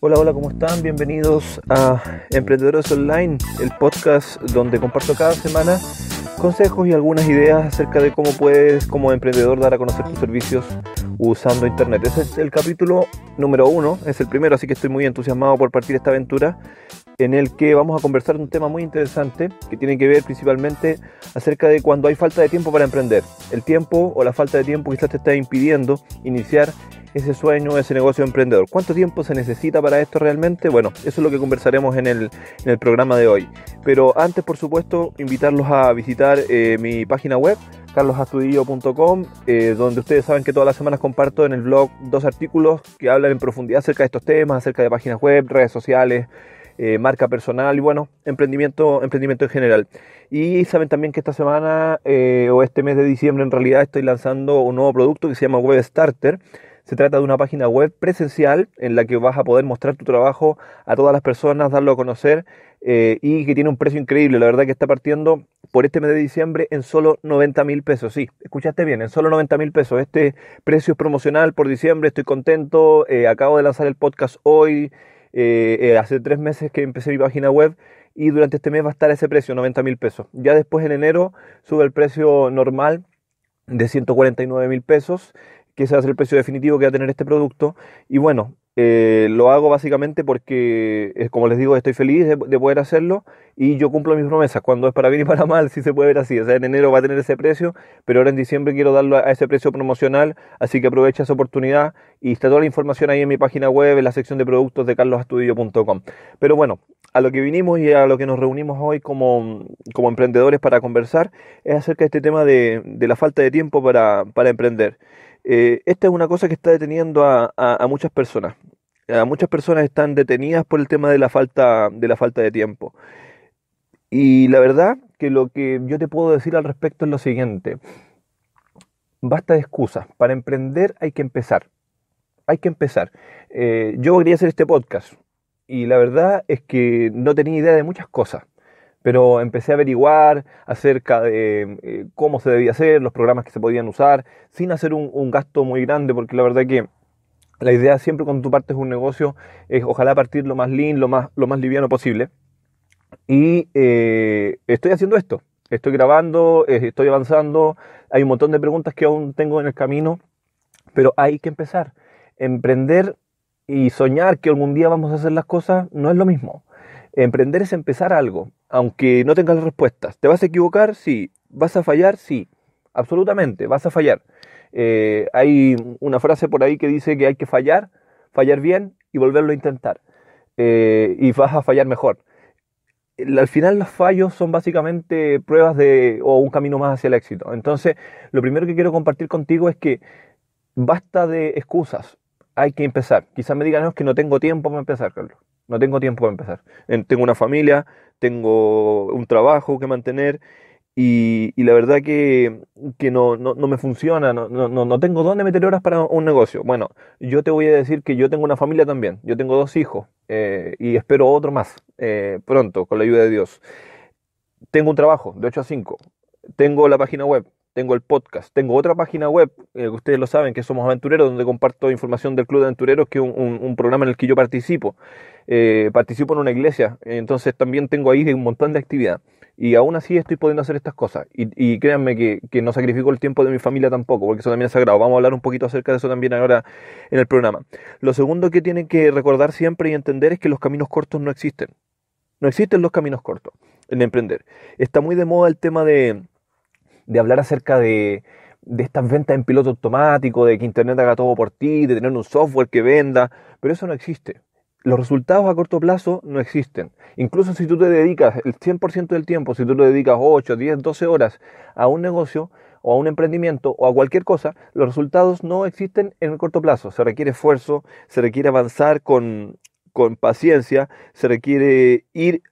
Hola, hola, ¿cómo están? Bienvenidos a Emprendedores Online, el podcast donde comparto cada semana consejos y algunas ideas acerca de cómo puedes como emprendedor dar a conocer tus servicios usando Internet. Ese es el capítulo número uno, es el primero, así que estoy muy entusiasmado por partir esta aventura en el que vamos a conversar un tema muy interesante que tiene que ver principalmente acerca de cuando hay falta de tiempo para emprender. El tiempo o la falta de tiempo quizás te está impidiendo iniciar ese sueño, ese negocio emprendedor. ¿Cuánto tiempo se necesita para esto realmente? Bueno, eso es lo que conversaremos en el, en el programa de hoy. Pero antes, por supuesto, invitarlos a visitar eh, mi página web carlosastudillo.com, eh, donde ustedes saben que todas las semanas comparto en el blog dos artículos que hablan en profundidad acerca de estos temas, acerca de páginas web, redes sociales, eh, marca personal y bueno, emprendimiento, emprendimiento en general. Y saben también que esta semana eh, o este mes de diciembre en realidad estoy lanzando un nuevo producto que se llama Web Starter. Se trata de una página web presencial en la que vas a poder mostrar tu trabajo a todas las personas, darlo a conocer eh, y que tiene un precio increíble. La verdad que está partiendo por este mes de diciembre en solo 90 mil pesos. Sí, escuchaste bien, en solo 90 mil pesos. Este precio es promocional por diciembre, estoy contento. acabo de lanzar el podcast hoy, eh, eh, hace tres meses que empecé mi página web y durante este mes va a estar ese precio, 90 mil pesos. Ya después en enero sube el precio normal de 149 mil pesos, que ese va a ser el precio definitivo que va a tener este producto. Y bueno, eh, lo hago básicamente porque, como les digo, estoy feliz de, poder hacerlo y yo cumplo mis promesas. Cuando es para bien y para mal, si sí se puede ver así. en enero va a tener ese precio, pero ahora en diciembre quiero darlo a, ese precio promocional. Así que aprovecha esa oportunidad y está toda la información ahí en mi página web, en la sección de productos de carlosastudio.com Pero bueno, a lo que vinimos y a lo que nos reunimos hoy como, como emprendedores para conversar es acerca de este tema de, la falta de tiempo para, para emprender. Eh, esta es una cosa que está deteniendo a, muchas personas. A muchas personas están detenidas por el tema de la falta de, tiempo. Y la verdad que lo que yo te puedo decir al respecto es lo siguiente. Basta de excusas. Para emprender hay que empezar. Hay que empezar. Eh, yo quería hacer este podcast y la verdad es que no tenía idea de muchas cosas pero empecé a averiguar acerca de eh, cómo se debía hacer, los programas que se podían usar, sin hacer un, gasto muy grande, porque la verdad que la idea siempre cuando tú partes un negocio es ojalá partir lo más lean, lo más, lo más liviano posible. Y eh, estoy haciendo esto, estoy grabando, eh, estoy avanzando, hay un montón de preguntas que aún tengo en el camino, pero hay que empezar. Emprender y soñar que algún día vamos a hacer las cosas no es lo mismo. Emprender es empezar algo, aunque no tengas respuestas. ¿Te vas a equivocar? Sí. ¿Vas a fallar? Sí. Absolutamente, vas a fallar. Eh, hay una frase por ahí que dice que hay que fallar, fallar bien y volverlo a intentar. Eh, y vas a fallar mejor. Al final los fallos son básicamente pruebas de o un camino más hacia el éxito. Entonces, lo primero que quiero compartir contigo es que basta de excusas. Hay que empezar. Quizás me digan que no tengo tiempo para empezar, Carlos. No tengo tiempo para empezar. Tengo una familia, tengo un trabajo que mantener y, la verdad que, no, me funciona, no, tengo dónde meter horas para un negocio. Bueno, yo te voy a decir que yo tengo una familia también, yo tengo dos hijos eh, y espero otro más eh, pronto, con la ayuda de Dios. Tengo un trabajo de 8 a 5, tengo la página web, tengo el podcast, tengo otra página web, eh, que ustedes lo saben, que somos aventureros, donde comparto información del Club de Aventureros, que es un, programa en el que yo participo. Eh, participo en una iglesia, entonces también tengo ahí un montón de actividad. Y aún así estoy pudiendo hacer estas cosas. Y, créanme que, que, no sacrifico el tiempo de mi familia tampoco, porque eso también es sagrado. Vamos a hablar un poquito acerca de eso también ahora en el programa. Lo segundo que tienen que recordar siempre y entender es que los caminos cortos no existen. No existen los caminos cortos en emprender. Está muy de moda el tema de de hablar acerca de, de estas ventas en piloto automático, de que Internet haga todo por ti, de tener un software que venda, pero eso no existe. Los resultados a corto plazo no existen. Incluso si tú te dedicas el 100% del tiempo, si tú te dedicas 8, 10, 12 horas a un negocio o a un emprendimiento o a cualquier cosa, los resultados no existen en el corto plazo. Se requiere esfuerzo, se requiere avanzar con, con paciencia, se requiere ir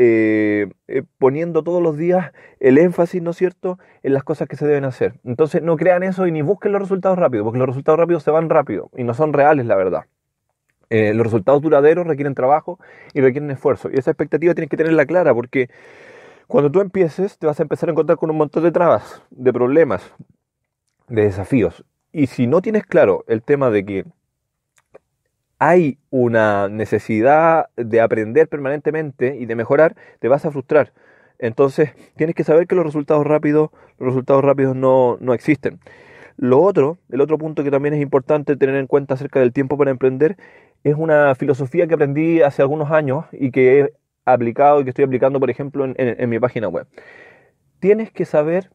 eh, eh, poniendo todos los días el énfasis, ¿no es cierto?, en las cosas que se deben hacer. Entonces no crean eso y ni busquen los resultados rápidos, porque los resultados rápidos se van rápido y no son reales, la verdad. Eh, los resultados duraderos requieren trabajo y requieren esfuerzo. Y esa expectativa tienes que tenerla clara, porque cuando tú empieces te vas a empezar a encontrar con un montón de trabas, de problemas, de desafíos. Y si no tienes claro el tema de que hay una necesidad de aprender permanentemente y de mejorar, te vas a frustrar. Entonces, tienes que saber que los resultados rápidos, los resultados rápidos no, existen. Lo otro, el otro punto que también es importante tener en cuenta acerca del tiempo para emprender, es una filosofía que aprendí hace algunos años y que he aplicado y que estoy aplicando, por ejemplo, en mi página web. Tienes que saber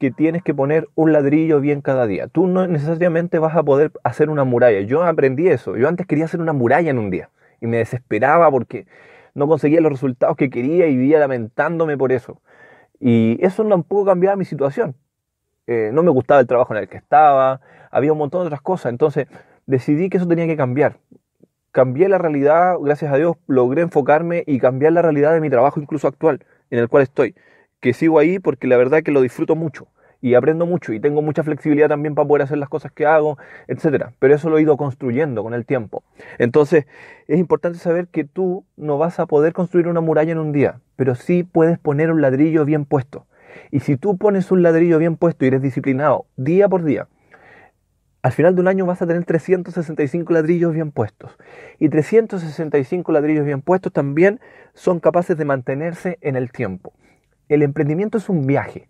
que tienes que poner un ladrillo bien cada día. Tú no necesariamente vas a poder hacer una muralla. Yo aprendí eso. Yo antes quería hacer una muralla en un día y me desesperaba porque no conseguía los resultados que quería y vivía lamentándome por eso. Y eso no pudo cambiar mi situación. Eh, no me gustaba el trabajo en el que estaba, había un montón de otras cosas. Entonces decidí que eso tenía que cambiar. Cambié la realidad, gracias a Dios, logré enfocarme y cambiar la realidad de mi trabajo, incluso actual, en el cual estoy que sigo ahí porque la verdad es que lo disfruto mucho y aprendo mucho y tengo mucha flexibilidad también para poder hacer las cosas que hago, etcétera. Pero eso lo he ido construyendo con el tiempo. Entonces, es importante saber que tú no vas a poder construir una muralla en un día, pero sí puedes poner un ladrillo bien puesto. Y si tú pones un ladrillo bien puesto y eres disciplinado día por día, al final de un año vas a tener 365 ladrillos bien puestos. Y 365 ladrillos bien puestos también son capaces de mantenerse en el tiempo el emprendimiento es un viaje.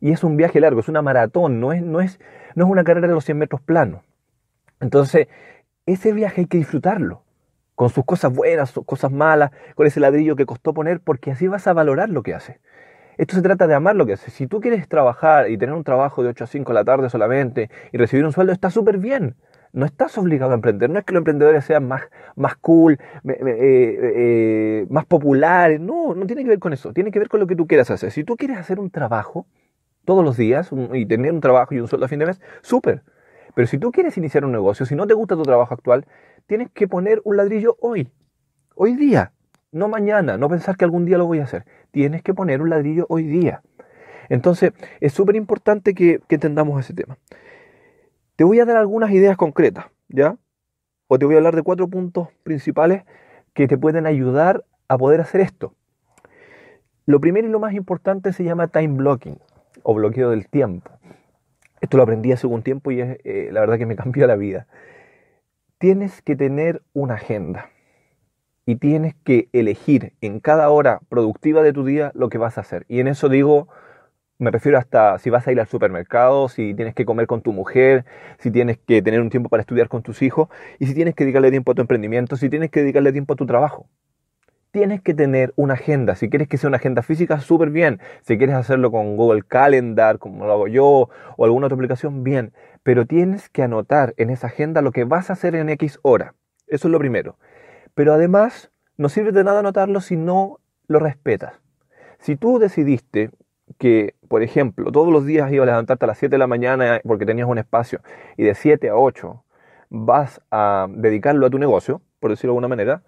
Y es un viaje largo, es una maratón, no es, no es, no es una carrera de los 100 metros planos. Entonces, ese viaje hay que disfrutarlo, con sus cosas buenas, sus cosas malas, con ese ladrillo que costó poner, porque así vas a valorar lo que hace. Esto se trata de amar lo que haces. Si tú quieres trabajar y tener un trabajo de 8 a 5 de la tarde solamente y recibir un sueldo, está súper bien no estás obligado a emprender. No es que los emprendedores sean más, más cool, eh, eh, más populares. No, no tiene que ver con eso. Tiene que ver con lo que tú quieras hacer. Si tú quieres hacer un trabajo todos los días y tener un trabajo y un sueldo a fin de mes, súper. Pero si tú quieres iniciar un negocio, si no te gusta tu trabajo actual, tienes que poner un ladrillo hoy. Hoy día. No mañana. No pensar que algún día lo voy a hacer. Tienes que poner un ladrillo hoy día. Entonces, es súper importante que, que entendamos ese tema. Te voy a dar algunas ideas concretas, ¿ya? O te voy a hablar de cuatro puntos principales que te pueden ayudar a poder hacer esto. Lo primero y lo más importante se llama time blocking o bloqueo del tiempo. Esto lo aprendí hace un tiempo y es, eh, la verdad que me cambió la vida. Tienes que tener una agenda y tienes que elegir en cada hora productiva de tu día lo que vas a hacer. Y en eso digo me refiero hasta si vas a ir al supermercado, si tienes que comer con tu mujer, si tienes que tener un tiempo para estudiar con tus hijos y si tienes que dedicarle tiempo a tu emprendimiento, si tienes que dedicarle tiempo a tu trabajo. Tienes que tener una agenda. Si quieres que sea una agenda física, súper bien. Si quieres hacerlo con Google Calendar, como lo hago yo, o alguna otra aplicación, bien. Pero tienes que anotar en esa agenda lo que vas a hacer en X hora. Eso es lo primero. Pero además, no sirve de nada anotarlo si no lo respetas. Si tú decidiste que, por ejemplo, todos los días ibas a levantarte a las 7 de la mañana eh, porque tenías un espacio y de 7 a 8 vas a dedicarlo a tu negocio, por decirlo de alguna manera,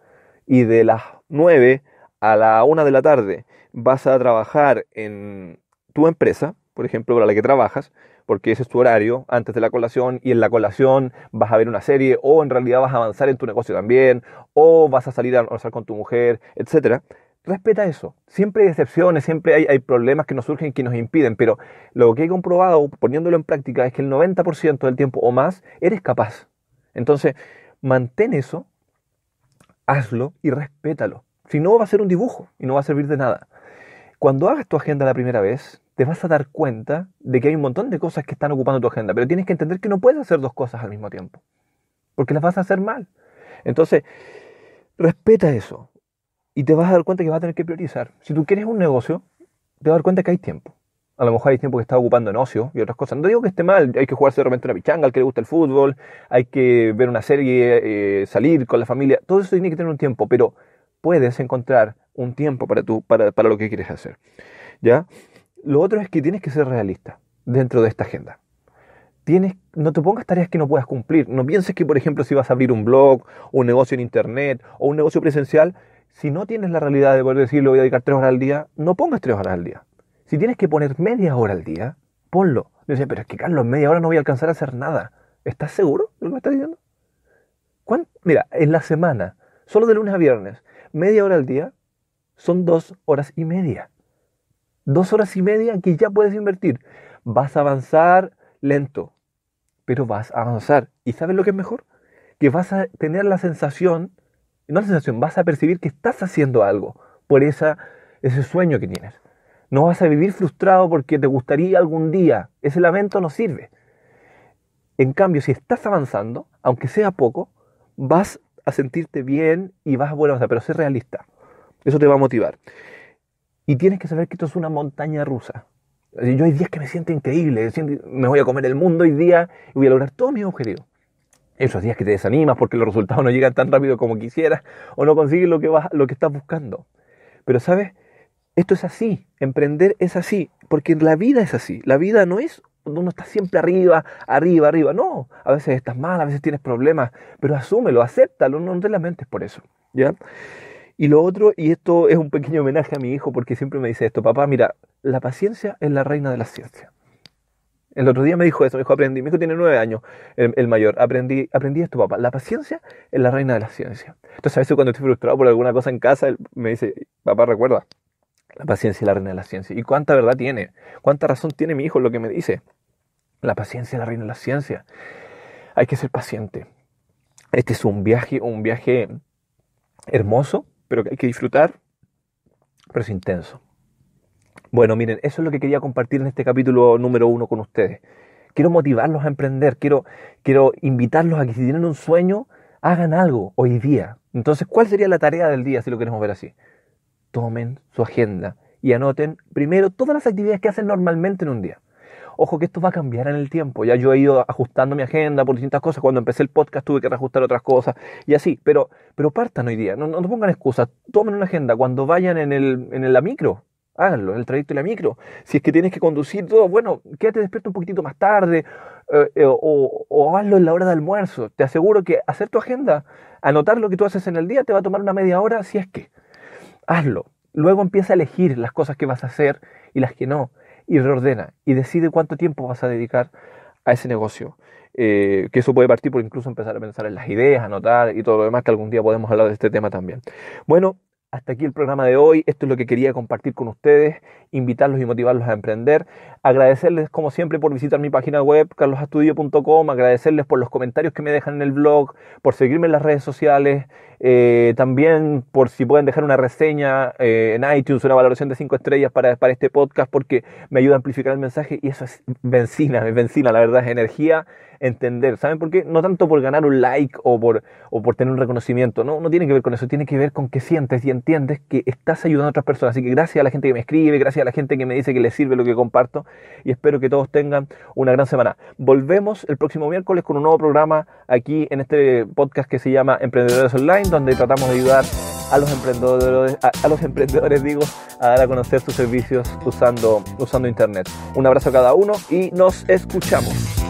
y de las 9 a la 1 de la tarde vas a trabajar en tu empresa, por ejemplo, para la que trabajas, porque ese es tu horario antes de la colación y en la colación vas a ver una serie o en realidad vas a avanzar en tu negocio también o vas a salir a almorzar con tu mujer, etcétera respeta eso. Siempre hay excepciones, siempre hay, problemas que nos surgen que nos impiden, pero lo que he comprobado poniéndolo en práctica es que el 90% del tiempo o más eres capaz. Entonces, mantén eso, hazlo y respétalo. Si no, va a ser un dibujo y no va a servir de nada. Cuando hagas tu agenda la primera vez, te vas a dar cuenta de que hay un montón de cosas que están ocupando tu agenda, pero tienes que entender que no puedes hacer dos cosas al mismo tiempo, porque las vas a hacer mal. Entonces, respeta eso, y te vas a dar cuenta que vas a tener que priorizar. Si tú quieres un negocio, te vas a dar cuenta que hay tiempo. A lo mejor hay tiempo que estás ocupando en ocio y otras cosas. No digo que esté mal, hay que jugarse de repente una pichanga al que le gusta el fútbol, hay que ver una serie, eh, salir con la familia. Todo eso tiene que tener un tiempo, pero puedes encontrar un tiempo para, tu, para, lo que quieres hacer. ¿ya? Lo otro es que tienes que ser realista dentro de esta agenda. Tienes, no te pongas tareas que no puedas cumplir. No pienses que, por ejemplo, si vas a abrir un blog, un negocio en internet o un negocio presencial, si no tienes la realidad de poder decir, lo voy a dedicar tres horas al día, no pongas tres horas al día. Si tienes que poner media hora al día, ponlo. decía, pero es que Carlos, media hora no voy a alcanzar a hacer nada. ¿Estás seguro de lo que me estás diciendo? Mira, en la semana, solo de lunes a viernes, media hora al día son dos horas y media. Dos horas y media que ya puedes invertir. Vas a avanzar lento, pero vas a avanzar. ¿Y sabes lo que es mejor? Que vas a tener la sensación no sensación, vas a percibir que estás haciendo algo por esa, ese sueño que tienes. No vas a vivir frustrado porque te gustaría algún día. Ese lamento no sirve. En cambio, si estás avanzando, aunque sea poco, vas a sentirte bien y vas a avanzar, pero sé realista. Eso te va a motivar. Y tienes que saber que esto es una montaña rusa. Yo hay días que me siento increíble, me voy a comer el mundo hoy día y voy a lograr todos mis objetivos esos días que te desanimas porque los resultados no llegan tan rápido como quisieras o no consigues lo que, vas, lo que estás buscando. Pero sabes, esto es así, emprender es así, porque la vida es así, la vida no es uno está siempre arriba, arriba, arriba, no, a veces estás mal, a veces tienes problemas, pero asúmelo, acéptalo, no te lamentes por eso, ¿ya? Y lo otro, y esto es un pequeño homenaje a mi hijo porque siempre me dice esto, papá, mira, la paciencia es la reina de la ciencia. El otro día me dijo eso, me dijo, aprendí, mi hijo tiene nueve años, el, mayor, aprendí, aprendí esto, papá, la paciencia es la reina de la ciencia. Entonces a veces cuando estoy frustrado por alguna cosa en casa, me dice, papá, recuerda, la paciencia es la reina de la ciencia. ¿Y cuánta verdad tiene? ¿Cuánta razón tiene mi hijo en lo que me dice? La paciencia es la reina de la ciencia. Hay que ser paciente. Este es un viaje, un viaje hermoso, pero que hay que disfrutar, pero es intenso. Bueno, miren, eso es lo que quería compartir en este capítulo número uno con ustedes. Quiero motivarlos a emprender, quiero, quiero invitarlos a que si tienen un sueño, hagan algo hoy día. Entonces, ¿cuál sería la tarea del día si lo queremos ver así? Tomen su agenda y anoten primero todas las actividades que hacen normalmente en un día. Ojo que esto va a cambiar en el tiempo. Ya yo he ido ajustando mi agenda por distintas cosas. Cuando empecé el podcast tuve que reajustar otras cosas y así. Pero, pero partan hoy día. No, no, pongan excusas. Tomen una agenda. Cuando vayan en, el, en la micro, háganlo, el trayecto de la micro. Si es que tienes que conducir todo, bueno, quédate despierto un poquitito más tarde eh, eh, o, hazlo en la hora de almuerzo. Te aseguro que hacer tu agenda, anotar lo que tú haces en el día, te va a tomar una media hora si es que. Hazlo. Luego empieza a elegir las cosas que vas a hacer y las que no. Y reordena. Y decide cuánto tiempo vas a dedicar a ese negocio. Eh, que eso puede partir por incluso empezar a pensar en las ideas, anotar y todo lo demás, que algún día podemos hablar de este tema también. Bueno, hasta aquí el programa de hoy. Esto es lo que quería compartir con ustedes, invitarlos y motivarlos a emprender. Agradecerles, como siempre, por visitar mi página web, carlosastudio.com. Agradecerles por los comentarios que me dejan en el blog, por seguirme en las redes sociales. Eh, también por si pueden dejar una reseña eh, en iTunes, una valoración de 5 estrellas para, para este podcast, porque me ayuda a amplificar el mensaje y eso es benzina, es la verdad, es energía, entender. ¿Saben por qué? No tanto por ganar un like o por, o por tener un reconocimiento, no, no tiene que ver con eso, tiene que ver con que sientes y entiendes que estás ayudando a otras personas. Así que gracias a la gente que me escribe, gracias a la gente que me dice que les sirve lo que comparto y espero que todos tengan una gran semana. Volvemos el próximo miércoles con un nuevo programa aquí en este podcast que se llama Emprendedores Online donde tratamos de ayudar a los emprendedores, a, los emprendedores digo, a dar a conocer sus servicios usando, usando Internet. Un abrazo a cada uno y nos escuchamos.